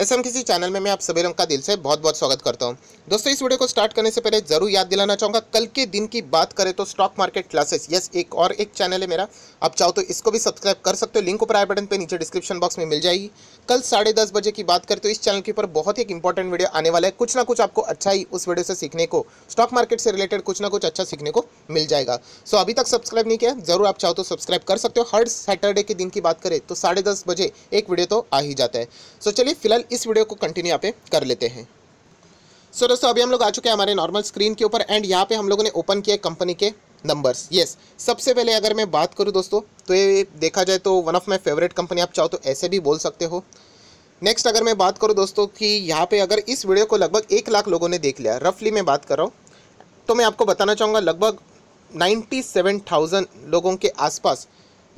S M किसी channel में मैं आप सभी लोगों का दिल से बहुत बहुत स्वागत करता हूं दोस्तों इस वीडियो को स्टार्ट करने से पहले जरूर याद दिलाना चाहूँगा कल के दिन की बात करें तो स्टॉक मार्केट क्लासेस यस एक और एक चैनल है मेरा आप चाहो तो इसको भी सब्सक्राइब कर सकते हो लिंक ऊपर आई बटन पर नीचे डिस्क्रिप्शन बॉक्स में मिल जाएगी कल साढ़े दस बजे की बात करें तो इस चैनल के ऊपर बहुत ही इंपॉर्टेंट वीडियो आने वाला है कुछ ना कुछ आपको अच्छा ही उस वीडियो से सीखने को स्टॉक मार्केट से रिलेटेड कुछ ना कुछ अच्छा सीखने को मिल जाएगा सो अभी तक सब्सक्राइब नहीं किया जरूर आप चाहो तो सब्सक्राइब कर सकते हो हर सैटरडे के दिन की बात करें तो साढ़े बजे एक वीडियो तो आ ही जाता है सो चलिए फिलहाल इस वीडियो को कंटिन्यू यहाँ पे कर लेते हैं सो so, दोस्तों अभी हम लोग आ चुके हैं हमारे नॉर्मल स्क्रीन के ऊपर एंड यहाँ पे हम लोगों ने ओपन किया कंपनी के नंबर्स यस yes, सबसे पहले अगर मैं बात करूँ दोस्तों तो ये देखा जाए तो one of my favourite company आप चाहो तो ऐसे भी बोल सकते हो नेक्स्ट अगर मैं बात करूँ दोस्तों कि यहाँ पे अगर इस वीडियो को लगभग एक लाख लोगों ने देख लिया रफली मैं बात कर रहा हूँ तो मैं आपको बताना चाहूँगा लगभग नाइन्टी लोगों के आसपास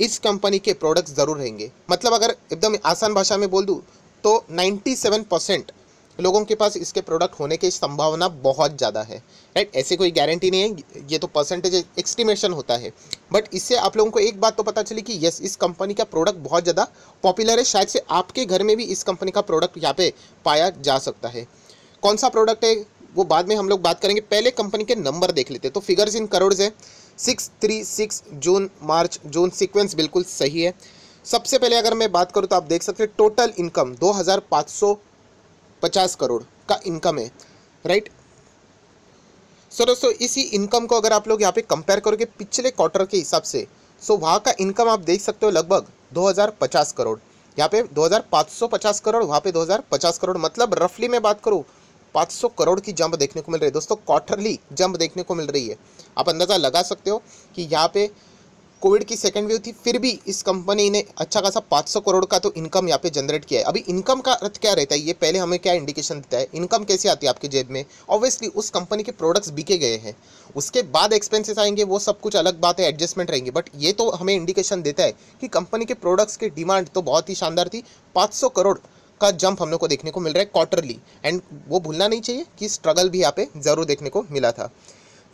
इस कंपनी के प्रोडक्ट्स ज़रूर रहेंगे मतलब अगर एकदम आसान भाषा में बोल दूँ तो 97 परसेंट लोगों के पास इसके प्रोडक्ट होने की संभावना बहुत ज़्यादा है राइट ऐसे कोई गारंटी नहीं है ये तो परसेंटेज एक्सटीमेशन होता है बट इससे आप लोगों को एक बात तो पता चली कि यस इस कंपनी का प्रोडक्ट बहुत ज़्यादा पॉपुलर है शायद से आपके घर में भी इस कंपनी का प्रोडक्ट यहाँ पे पाया जा सकता है कौन सा प्रोडक्ट है वो बाद में हम लोग बात करेंगे पहले कंपनी के नंबर देख लेते हैं तो फिगर्स इन करोड़ है six three six June March June sequence बिल्कुल सही है सबसे पहले अगर मैं बात करूँ तो आप देख सकते हैं टोटल इनकम 2550 करोड़ का इनकम है राइट सो दोस्तों इसी इनकम को अगर आप लोग यहाँ पे कंपेयर करोगे पिछले क्वार्टर के हिसाब से सो वहाँ का इनकम आप देख सकते हो लगभग 2050 करोड़ यहाँ पे 2550 करोड़ वहाँ पे 2050 करोड़ मतलब रफली मैं बात करूँ 500 करोड़ की जंप देखने को मिल रही है दोस्तों क्वार्टरली जंप देखने को मिल रही है आप अंदाज़ा लगा सकते हो कि यहाँ पे कोविड की सेकेंड वेव थी फिर भी इस कंपनी ने अच्छा खासा 500 करोड़ का तो इनकम यहाँ पे जनरेट किया है अभी इनकम का अर्थ क्या रहता है ये पहले हमें क्या इंडिकेशन देता है इनकम कैसे आती है आपके जेब में ऑब्वियसली उस कंपनी के प्रोडक्ट्स बिके गए हैं उसके बाद एक्सपेंसेस आएंगे वो सब कुछ अलग बात है एडजस्टमेंट रहेंगे बट ये तो हमें इंडिकेशन देता है कि कंपनी के प्रोडक्ट्स की डिमांड तो बहुत ही शानदार थी पाँच करोड़ का जंप हम लोग को देखने को मिल रहा है क्वार्टरली एंड वो भूलना नहीं चाहिए कि स्ट्रगल भी यहाँ पे ज़रूर देखने को मिला था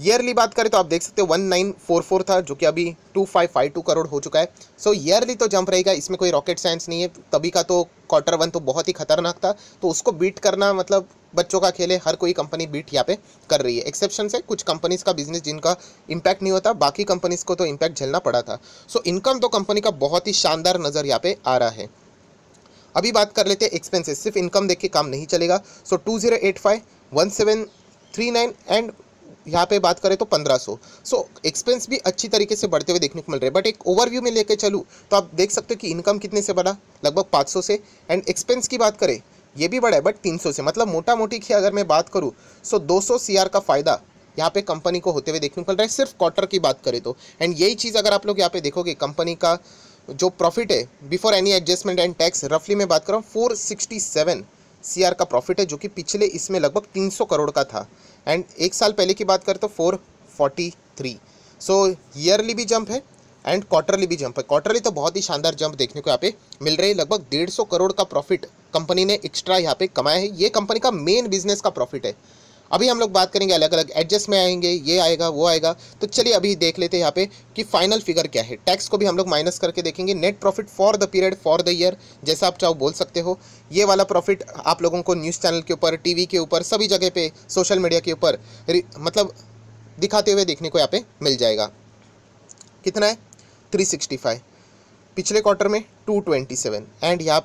ईयरली बात करें तो आप देख सकते हो वन नाइन फोर फोर था जो कि अभी two five five two crore हो चुका है सो so, ईयरली तो जंप रहेगा इसमें कोई रॉकेट साइंस नहीं है तभी का तो क्वार्टर वन तो बहुत ही खतरनाक था तो उसको बीट करना मतलब बच्चों का खेल है हर कोई कंपनी बीट यहाँ पे कर रही है एक्सेप्शन से कुछ कंपनीज का बिजनेस जिनका इम्पैक्ट नहीं होता बाकी कंपनीज को तो इम्पैक्ट झेलना पड़ा था सो so, इनकम तो कंपनी का बहुत ही शानदार नज़र यहाँ पे आ रहा है अभी बात कर लेते हैं एक्सपेंसेस सिर्फ इनकम देख के काम नहीं चलेगा so two zero eight five one seven three nine and यहाँ पे बात करें तो 1500 सो so, एक्सपेंस भी अच्छी तरीके से बढ़ते हुए देखने को मिल रहे हैं बट एक ओवरव्यू में लेकर चलूँ तो आप देख सकते हो कि इनकम कितने से बढ़ा लगभग 500 से एंड एक्सपेंस की बात करें ये भी बढ़ा है बट 300 से मतलब मोटा मोटी की अगर मैं बात करूँ सो दो सौ का फ़ायदा यहाँ पे कंपनी को होते हुए देखने को मिल रहा है सिर्फ क्वार्टर की बात करें तो एंड यही चीज़ अगर आप लोग यहाँ पे देखोगे कंपनी का जो प्रॉफिट है before any adjustment and tax रफली मैं बात कर रहा हूँ फोर सिक्सटी सेवन सीआर का प्रॉफिट है जो कि पिछले इसमें लगभग 300 करोड़ का था एंड एक साल पहले की बात करें तो four forty three so yearly भी जंप है एंड क्वार्टरली भी जंप है क्वार्टरली तो बहुत ही शानदार जंप देखने को यहाँ पे मिल रही है लगभग डेढ़ सौ करोड़ का प्रॉफिट कंपनी ने एक्स्ट्रा यहाँ पे कमाया है ये कंपनी का मेन बिजनेस का प्रॉफिट है अभी हम लोग बात करेंगे अलग अलग एडजस्ट में आएंगे ये आएगा वो आएगा तो चलिए अभी देख लेते हैं यहाँ पे कि फाइनल फिगर क्या है टैक्स को भी हम लोग माइनस करके देखेंगे net profit for the period for the year जैसा आप चाहो बोल सकते हो ये वाला प्रॉफिट आप लोगों को न्यूज़ चैनल के ऊपर टी के ऊपर सभी जगह पे सोशल मीडिया के ऊपर मतलब दिखाते हुए देखने को यहाँ पे मिल जाएगा कितना है थ्री पिछले क्वार्टर में टू एंड यहाँ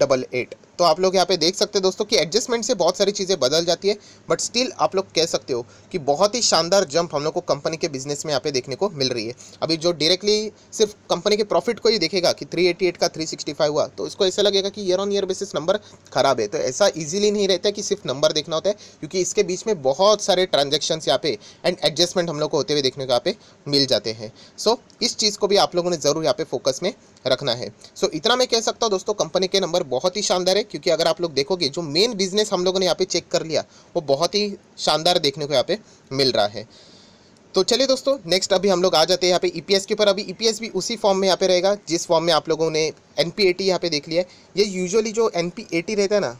डबल एट तो आप लोग यहाँ पे देख सकते हैं दोस्तों कि एडजस्टमेंट से बहुत सारी चीज़ें बदल जाती है बट स्टिल आप लोग कह सकते हो कि बहुत ही शानदार जंप हम लोग को कंपनी के बिजनेस में यहाँ पे देखने को मिल रही है अभी जो डायरेक्टली सिर्फ कंपनी के प्रॉफिट को ही देखेगा कि 388 का 365 हुआ तो इसको ऐसा लगेगा कि year on year basis number खराब है तो ऐसा ईजिली नहीं रहता है कि सिर्फ नंबर देखना होता है क्योंकि इसके बीच में बहुत सारे ट्रांजेक्शन यहाँ पे एंड एडजस्टमेंट हम लोग को होते हुए देखने को यहाँ पे मिल जाते हैं सो इस चीज़ को भी आप लोगों ने ज़रूर यहाँ पे फोकस में रखना है सो so, इतना मैं कह सकता हूँ दोस्तों कंपनी के नंबर बहुत ही शानदार है क्योंकि अगर आप लोग देखोगे जो मेन बिजनेस हम लोगों ने यहाँ पे चेक कर लिया वो बहुत ही शानदार देखने को यहाँ पे मिल रहा है तो चलिए दोस्तों नेक्स्ट अभी हम लोग आ जाते हैं यहाँ पे ई e के ऊपर अभी ई e भी उसी फॉर्म में यहाँ पे रहेगा जिस फॉर्म में आप लोगों ने एन पी ए टी यहाँ पे देख लिया है ये यूजअली जो एन पी ए टी रहता है ना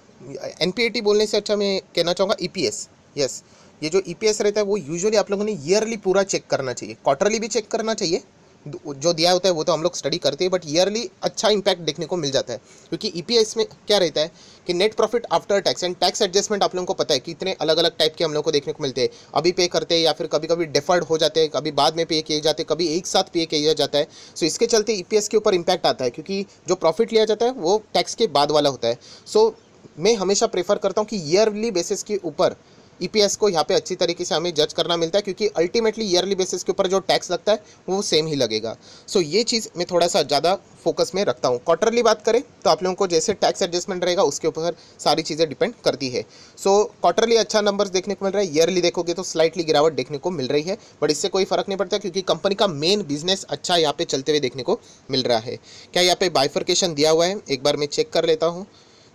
एन पी ए टी बोलने से अच्छा मैं कहना चाहूँगा ई पी एस यस ये जो ई पी एस रहता है वो यूजअली आप लोगों ने ईयरली पूरा चेक करना चाहिए क्वार्टरली भी चेक करना चाहिए जो दिया होता है वो तो हम लोग स्टडी करते हैं बट ईयरली अच्छा इंपैक्ट देखने को मिल जाता है क्योंकि ई e में क्या रहता है कि net profit after tax and tax adjustment आप लोगों को पता है कि इतने अलग अलग टाइप के हम लोग को देखने को मिलते हैं अभी पे करते हैं या फिर कभी कभी डिफर्ड हो जाते हैं कभी बाद में पे किए जाते हैं कभी एक साथ पे किया जाता है सो इसके चलते ई e के ऊपर इम्पैक्ट आता है क्योंकि जो प्रॉफिट लिया जाता है वो टैक्स के बाद वाला होता है सो मैं हमेशा प्रेफर करता हूँ कि ईयरली बेसिस के ऊपर ईपीएस e को यहाँ पे अच्छी तरीके से हमें जज करना मिलता है क्योंकि अल्टीमेटली ईयरली बेसिस के ऊपर जो टैक्स लगता है वो सेम ही लगेगा सो so, ये चीज़ मैं थोड़ा सा ज़्यादा फोकस में रखता हूँ क्वार्टरली बात करें तो आप लोगों को जैसे टैक्स एडजस्टमेंट रहेगा उसके ऊपर सारी चीज़ें डिपेंड करती है सो so, क्वार्टरली अच्छा नंबर्स देखने को मिल रहा है ईयरली देखोगे तो स्लाइटली गिरावट देखने को मिल रही है बट इससे कोई फर्क नहीं पड़ता क्योंकि कंपनी का मेन बिजनेस अच्छा यहाँ पे चलते हुए देखने को मिल रहा है क्या यहाँ पे बाइफर्केशन दिया हुआ है एक बार मैं चेक कर लेता हूँ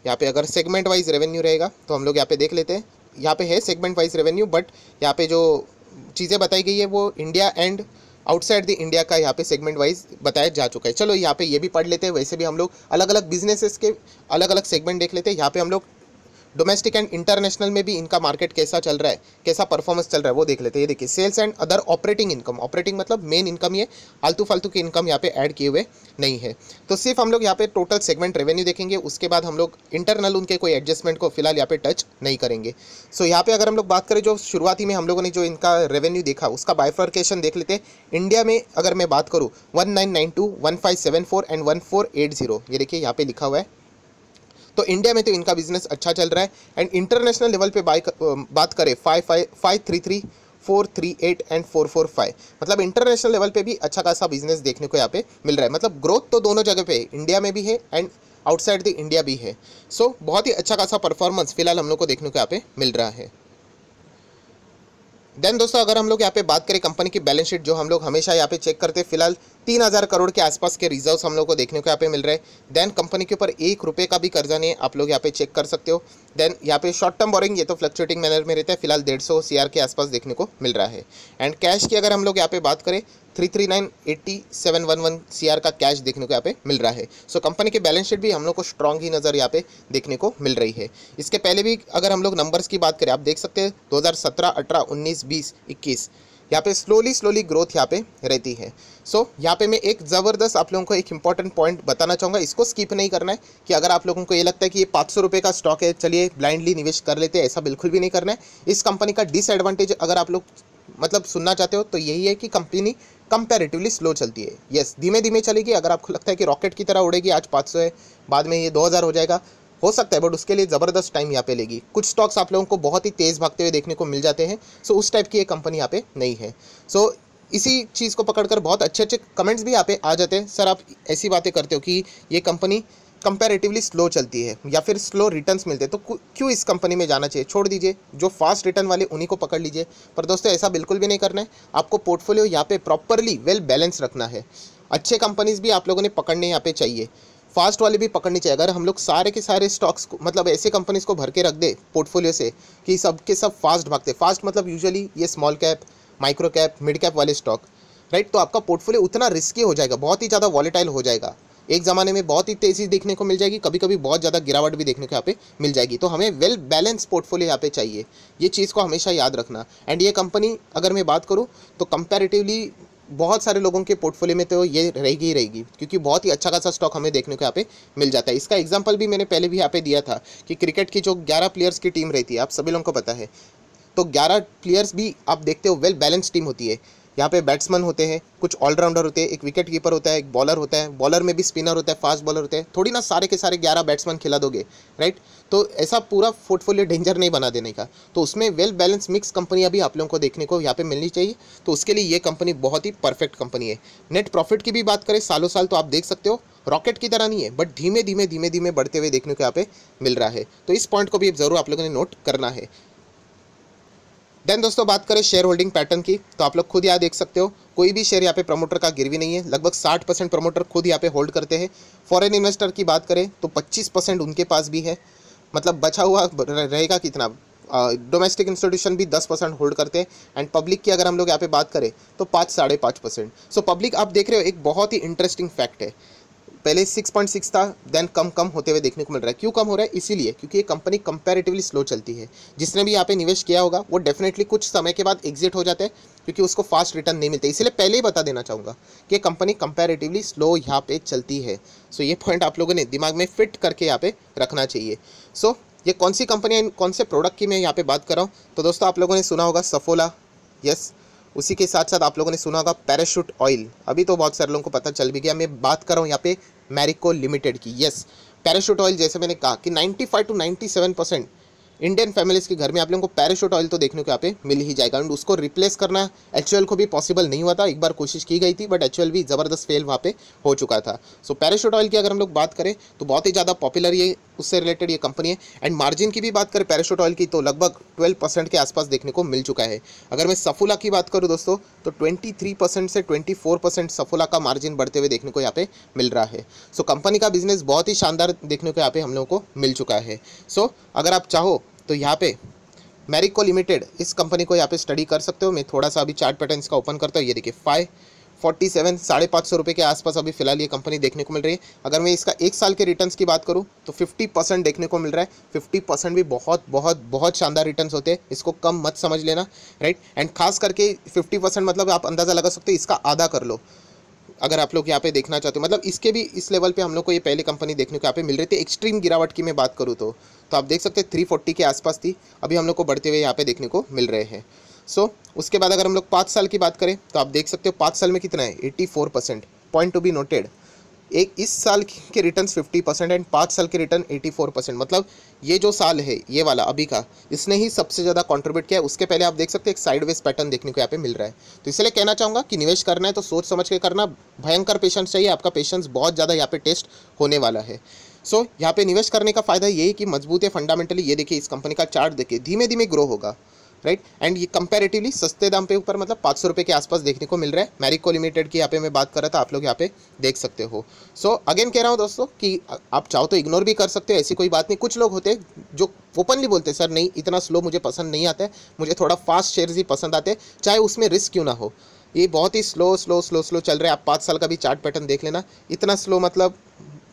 यहाँ पे अगर सेगमेंट वाइज रेवेन्यू रहेगा तो हम लोग यहाँ पे देख लेते हैं यहाँ पे है सेगमेंट वाइज रेवेन्यू बट यहाँ पे जो चीज़ें बताई गई है वो India and outside the India का यहाँ पे सेगमेंट वाइज बताया जा चुका है चलो यहाँ पे ये भी पढ़ लेते हैं वैसे भी हम लोग अलग अलग बिजनेसेस के अलग अलग सेगमेंट देख लेते हैं यहाँ पे हम लोग डोमेस्टिक एंड इंटरनेशनल में भी इनका मार्केट कैसा चल रहा है कैसा परफॉर्मेंस चल रहा है वो देख लेते हैं ये देखिए sales and other operating income operating मतलब मेन इनकम ये आलतू फालतू की इनकम यहाँ पे ऐड किए हुए नहीं है तो सिर्फ हम लोग यहाँ पे टोटल सेगमेंट रेवेन्यू देखेंगे उसके बाद हम लोग इंटरनल उनके कोई एडजस्टमेंट को फिलहाल यहाँ पे टच नहीं करेंगे सो so, यहाँ पे अगर हम लोग बात करें जो शुरुआती में हम लोगों ने जो इनका रेवेन्यू देखा उसका बाइफर्केशन देख लेते हैं इंडिया में अगर मैं बात करूँ one nine nine two one five seven four and one four eight zero ये देखिए यहाँ पे लिखा हुआ है तो इंडिया में तो इनका बिजनेस अच्छा चल रहा है एंड इंटरनेशनल लेवल पे बाई बात करें five five five three three four three eight and four four five मतलब इंटरनेशनल लेवल पे भी अच्छा खासा बिजनेस देखने को यहाँ पे मिल रहा है मतलब ग्रोथ तो दोनों जगह पे इंडिया में भी है एंड आउटसाइड द इंडिया भी है सो so, बहुत ही अच्छा खासा परफॉर्मेंस फिलहाल हम लोग को देखने को यहाँ पे मिल रहा है देन दोस्तों अगर हम लोग यहाँ पे बात करें कंपनी की बैलेंस शीट जो हम लोग हमेशा यहाँ पे चेक करते हैं फिलहाल तीन हज़ार करोड़ के आसपास के रिजर्व्स हम लोग को देखने को यहाँ पे मिल रहे हैं देन कंपनी के ऊपर एक रुपये का भी कर्जा नहीं आप लोग यहाँ पे चेक कर सकते हो देन यहाँ पे शॉर्ट टर्म बोरिंग ये तो फ्लक्चुएटिंग मैनर में रहता है फिलहाल डेढ़ सौ के आसपास देखने को मिल रहा है एंड कैश की अगर हम लोग यहाँ पे बात करें three three nine eighty seven one one C R का कैश देखने को यहाँ पे मिल रहा है सो कंपनी के बैलेंस शीट भी हम लोग को स्ट्रॉन्ग ही नज़र यहाँ पे देखने को मिल रही है इसके पहले भी अगर हम लोग नंबर्स की बात करें आप देख सकते हैं दो हज़ार सत्रह अठारह उन्नीस बीस इक्कीस यहाँ पे स्लोली स्लोली ग्रोथ यहाँ पे रहती है सो so, यहाँ पे मैं एक ज़बरदस्त आप लोगों को एक इंपॉर्टेंट पॉइंट बताना चाहूँगा इसको स्किप नहीं करना है कि अगर आप लोगों को ये लगता है कि ये पाँच सौ रुपये का स्टॉक है चलिए ब्लाइंडली निवेश कर लेते हैं ऐसा बिल्कुल भी नहीं करना है इस कंपनी का डिसएडवांटेज अगर आप लोग मतलब सुनना चाहते हो तो यही है कि कंपनी कंपेरेटिवली स्लो चलती है यस धीमे धीमे चलेगी अगर आपको लगता है कि रॉकेट की तरह उड़ेगी आज 500 है बाद में ये 2000 हो जाएगा हो सकता है बट उसके लिए ज़बरदस्त टाइम यहाँ पे लेगी कुछ स्टॉक्स आप लोगों को बहुत ही तेज़ भागते हुए देखने को मिल जाते हैं सो उस टाइप की ये कंपनी यहाँ पे नहीं है सो इसी चीज़ को पकड़कर बहुत अच्छे अच्छे कमेंट्स भी यहाँ पे आ जाते हैं सर आप ऐसी बातें करते हो कि ये कंपनी कंपेरेटिवली स्लो चलती है या फिर स्लो रिटर्न्स मिलते हैं तो क्यों इस कंपनी में जाना चाहिए छोड़ दीजिए जो फास्ट रिटर्न वाले उन्हीं को पकड़ लीजिए पर दोस्तों ऐसा बिल्कुल भी नहीं करना है आपको पोर्टफोलियो यहाँ पे प्रॉपरली वेल बैलेंस रखना है अच्छे कंपनीज भी आप लोगों ने पकड़ने यहाँ पे चाहिए फास्ट वाले भी पकड़नी चाहिए अगर हम लोग सारे के सारे स्टॉक्स को मतलब ऐसे कंपनीज को भर के रख दे पोर्टफोलियो से कि सब के सब फास्ट भागते फास्ट मतलब यूजुअली ये small cap micro cap mid cap वाले स्टॉक राइट तो आपका पोर्टफोलियो उतना रिस्की हो जाएगा बहुत ही ज़्यादा वॉलेटाइल हो जाएगा एक ज़माने में बहुत ही तेज़ी देखने को मिल जाएगी कभी कभी बहुत ज़्यादा गिरावट भी देखने को यहाँ पे मिल जाएगी तो हमें वेल बैलेंस पोर्टफोलियो यहाँ पे चाहिए ये चीज़ को हमेशा याद रखना एंड ये कंपनी अगर मैं बात करूँ तो कंपेरेटिवली बहुत सारे लोगों के पोर्टफोलियो में तो ये रहेगी ही रहेगी क्योंकि बहुत ही अच्छा खासा स्टॉक हमें देखने को यहाँ पे मिल जाता है इसका एग्जाम्पल भी मैंने पहले भी यहाँ पे दिया था कि क्रिकेट की जो 11 प्लेयर्स की टीम रहती है आप सभी लोगों को पता है तो 11 प्लेयर्स भी आप देखते हो वेल बैलेंस टीम होती है यहाँ पे बैट्समैन होते हैं कुछ ऑलराउंडर होते हैं एक विकेट कीपर होता है एक बॉलर होता है बॉलर में भी स्पिनर होता है फास्ट बॉलर होते हैं थोड़ी ना सारे के सारे ग्यारह बैट्समैन खिला दोगे राइट तो ऐसा पूरा पोर्टफोलियो डेंजर नहीं बना देने का तो उसमें वेल बैलेंस मिक्स कंपनी अभी आप लोगों को देखने को यहाँ पे मिलनी चाहिए तो उसके लिए ये कंपनी बहुत ही परफेक्ट कंपनी है नेट प्रॉफिट की भी बात करें सालों साल तो आप देख सकते हो रॉकेट की तरह नहीं है बट धीमे धीमे धीमे धीमे बढ़ते हुए देखने को यहाँ पे मिल रहा है तो इस पॉइंट को भी जरूर आप लोगों ने नोट करना है देन दोस्तों बात करें शेयर होल्डिंग पैटर्न की तो आप लोग खुद यहाँ देख सकते हो कोई भी शेयर यहाँ पे प्रमोटर का गिरवी नहीं है लगभग 60 परसेंट प्रमोटर खुद यहाँ पे होल्ड करते हैं फॉरेन इन्वेस्टर की बात करें तो 25 परसेंट उनके पास भी है मतलब बचा हुआ रहेगा कितना डोमेस्टिक इंस्टीट्यूशन भी 10 परसेंट होल्ड करते हैं एंड पब्लिक की अगर हम लोग यहाँ पे बात करें तो पाँच साढ़े पाँच परसेंट सो पब्लिक आप देख रहे हो एक बहुत ही इंटरेस्टिंग फैक्ट है पहले 6.6 था देन कम कम होते हुए देखने को मिल रहा है क्यों कम हो रहा है इसीलिए क्योंकि ये कंपनी कंपेरेटिवली स्लो चलती है जिसने भी यहाँ पे निवेश किया होगा वो डेफिनेटली कुछ समय के बाद एग्जिट हो जाता है क्योंकि उसको फास्ट रिटर्न नहीं मिलते इसलिए पहले ही बता देना चाहूँगा कि ये कंपनी कंपेरेटिवली स्लो यहाँ पे चलती है सो so, ये पॉइंट आप लोगों ने दिमाग में फिट करके यहाँ पे रखना चाहिए सो so, ये कौन सी कंपनी कौन से प्रोडक्ट की मैं यहाँ पे बात कर रहा हूँ तो दोस्तों आप लोगों ने सुना होगा सफोला यस yes, उसी के साथ साथ आप लोगों ने सुना होगा पैराशूट ऑयल अभी तो बहुत सारे लोगों को पता चल भी गया मैं बात कर रहा हूँ यहाँ पे मैरिको लिमिटेड की यस पैराशूट ऑयल जैसे मैंने कहा कि 95 टू 97 परसेंट इंडियन फैमिलीज़ के घर में आप लोगों को पैराशूट ऑयल तो देखने को यहाँ पे मिल ही जाएगा एंड उसको रिप्लेस करना एक्चुअल को भी पॉसिबल नहीं हुआ था एक बार कोशिश की गई थी बट एक्चुअल भी ज़बरदस्त फेल वहाँ पे हो चुका था सो पैराशूट ऑयल की अगर हम लोग बात करें तो बहुत ही ज़्यादा पॉपुलर ये उससे रिलेटेड ये कंपनी है एंड मार्जिन की भी बात करें पैराशूट ऑयल की तो लगभग ट्वेल्व परसेंट के आसपास देखने को मिल चुका है अगर मैं सफुला की बात करूँ दोस्तों तो ट्वेंटी थ्री परसेंट से ट्वेंटी फोर परसेंट सफुला का मार्जिन बढ़ते हुए देखने को यहाँ पे मिल रहा है सो कंपनी का बिजनेस बहुत ही शानदार देखने को यहाँ पे हम लोगों को मिल चुका है सो अगर आप चाहो तो यहाँ पे मैरिको लिमिटेड इस कंपनी को यहाँ पे स्टडी कर सकते हो मैं थोड़ा सा अभी चार्ट पैटर्न इसका ओपन करता हूँ ये देखिए फाइव फोर्टी सेवन साढ़े पाँच सौ रुपये के आसपास अभी फिलहाल ये कंपनी देखने को मिल रही है अगर मैं इसका एक साल के रिटर्न्स की बात करूँ तो फिफ्टी परसेंट देखने को मिल रहा है फिफ्टी परसेंट भी बहुत बहुत बहुत शानदार रिटर्न्स होते हैं इसको कम मत समझ लेना राइट एंड खास करके फिफ्टी परसेंट मतलब आप अंदाज़ा लगा सकते हो इसका आधा कर लो अगर आप लोग यहाँ पे देखना चाहते हो मतलब इसके भी इस लेवल पे हम लोग को ये पहले कंपनी देखने को यहाँ पे मिल रही थी एक्सट्रीम गिरावट की मैं बात करूँ तो तो आप देख सकते थ्री फोर्टी के आसपास थी अभी हम लोग को बढ़ते हुए यहाँ पे देखने को मिल रहे हैं सो so, उसके बाद अगर हम लोग पाँच साल की बात करें तो आप देख सकते हो पाँच साल में कितना है eighty four percent point to be noted एक इस साल के रिटर्न फिफ्टी परसेंट एंड पाँच साल के रिटर्न एटी फोर परसेंट मतलब ये जो साल है ये वाला अभी का इसने ही सबसे ज़्यादा कॉन्ट्रीब्यूट किया है उसके पहले आप देख सकते हैं एक साइडवेज पैटर्न देखने को यहाँ पे मिल रहा है तो इसलिए कहना चाहूँगा कि निवेश करना है तो सोच समझ के करना भयंकर पेशेंस चाहिए आपका पेशेंस बहुत ज़्यादा यहाँ पे टेस्ट होने वाला है सो so, यहाँ पर निवेश करने का फायदा यही कि मजबूत है फंडामेंटली ये देखिए इस कंपनी का चार्ट देखिए धीमे धीमे ग्रो होगा राइट एंड ये कंपेरेटिवली सस्ते दाम पे ऊपर मतलब पाँच सौ रुपये के आसपास देखने को मिल रहा है मैरिको लिमिटेड की यहाँ पे मैं बात कर रहा था आप लोग यहाँ पे देख सकते हो सो so, अगेन कह रहा हूँ दोस्तों कि आप चाहो तो इग्नोर भी कर सकते हो ऐसी कोई बात नहीं कुछ लोग होते जो ओपनली बोलते सर नहीं इतना स्लो मुझे पसंद नहीं आता है मुझे थोड़ा फास्ट शेयर ही पसंद आते चाहे उसमें रिस्क क्यों ना हो ये बहुत ही स्लो स्लो स्लो स्लो चल रहा है आप पाँच साल का भी चार्ट पैटर्न देख लेना इतना स्लो मतलब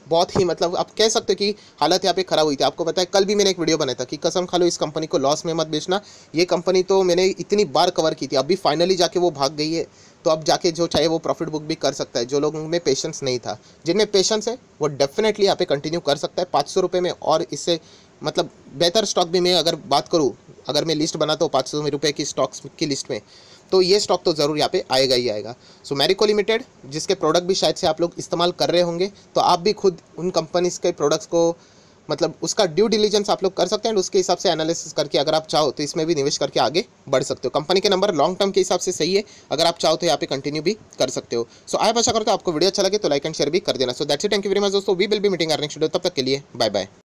बहुत ही मतलब आप कह सकते हो कि हालत यहाँ पे ख़राब हुई थी आपको पता है कल भी मैंने एक वीडियो बनाया था कि कसम खा लो इस कंपनी को लॉस में मत बेचना ये कंपनी तो मैंने इतनी बार कवर की थी अभी फाइनली जाके वो भाग गई है तो अब जाके जो चाहे वो प्रॉफिट बुक भी कर सकता है जो लोगों में पेशेंस नहीं था जिनमें पेशेंस है वो डेफिनेटली यहाँ पे कंटिन्यू कर सकता है पाँच सौ रुपये में और इससे मतलब बेहतर स्टॉक भी मैं अगर बात करूँ अगर मैं लिस्ट बनाता तो हूँ पाँच सौ रुपये की स्टॉक्स की लिस्ट में तो ये स्टॉक तो ज़रूर यहाँ पे आएगा ही आएगा सो मेरिको लिमिटेड जिसके प्रोडक्ट भी शायद से आप लोग इस्तेमाल कर रहे होंगे तो आप भी खुद उन कंपनीज़ के प्रोडक्ट्स को मतलब उसका ड्यू डिलीजेंस आप लोग कर सकते हैं उसके हिसाब से एनालिसिस करके अगर आप चाहो तो इसमें भी निवेश करके आगे बढ़ सकते हो कंपनी के नंबर लॉन्ग टर्म के हिसाब से सही है अगर आप चाहो तो यहाँ पे कंटिन्यू भी कर सकते हो सो आए आप आशा करते आपको वीडियो अच्छा लगे तो लाइक एंड शेयर भी कर देना so that's thank you very much दोस्तों वी विल भी मीटिंग अर्निंग शेड्यूल तब तक के लिए बाय बाय